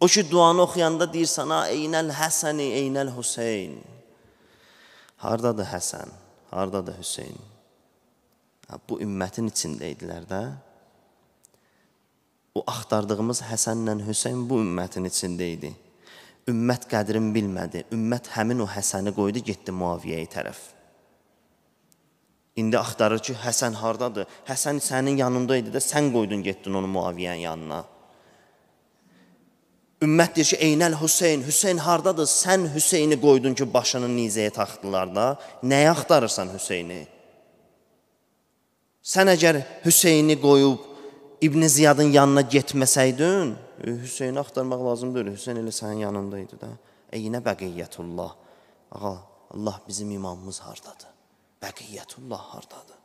O ki duanı oxuyanda deyir sana eynəl Həsəni, eynəl Hüseyn. Hardadır Həsən? Hardadır Hüseyn? Bu ümmətin içində idilər də. O axtardığımız Həsənlə Hüseyn bu ümmətin içində idi. Ümmət qədrin bilmədi. Ümmət həmin o Həsəni qoydu, getdi Muaviyəyə tərəf. İndi axtarır ki, Həsən hardadır? Həsən sənin yanında idi də, sən qoydun getdin onu Muaviyənin yanına. Ümmət deyir ki, Eynəl Hüseyn, Hüseyn hardadır? Sən Hüseyni qoydun ki, başını nizəyə taxdılar da. Nəyə axtarırsan Hüseyni? Sən əgər Hüseyni qoyub İbn Ziyadın yanına getməsəydin, e, Hüseyni axtarmaq lazımdır. Hüseyn elə sənin yanında idi də. Eynə bəqiyyətullah. Ağa, Allah bizim imamımız hardadır? Bəqiyyətullah hardadır?